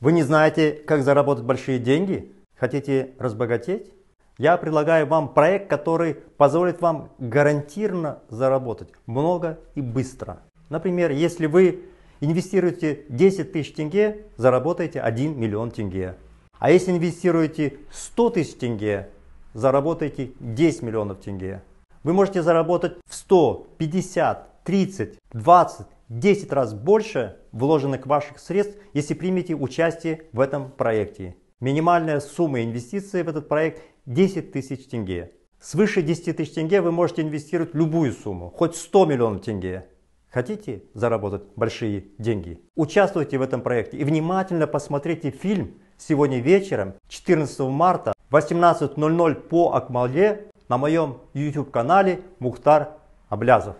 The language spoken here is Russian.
Вы не знаете, как заработать большие деньги? Хотите разбогатеть? Я предлагаю вам проект, который позволит вам гарантированно заработать много и быстро. Например, если вы инвестируете 10 тысяч тенге, заработаете 1 миллион тенге. А если инвестируете 100 тысяч тенге, заработаете 10 миллионов тенге. Вы можете заработать в 100, 50, 30, 20, 10 раз больше вложенных ваших средств, если примете участие в этом проекте. Минимальная сумма инвестиций в этот проект 10 тысяч тенге. Свыше 10 тысяч тенге вы можете инвестировать любую сумму, хоть 100 миллионов тенге. Хотите заработать большие деньги? Участвуйте в этом проекте и внимательно посмотрите фильм сегодня вечером, 14 марта, 18.00 по Акмале на моем YouTube канале Мухтар Облязов.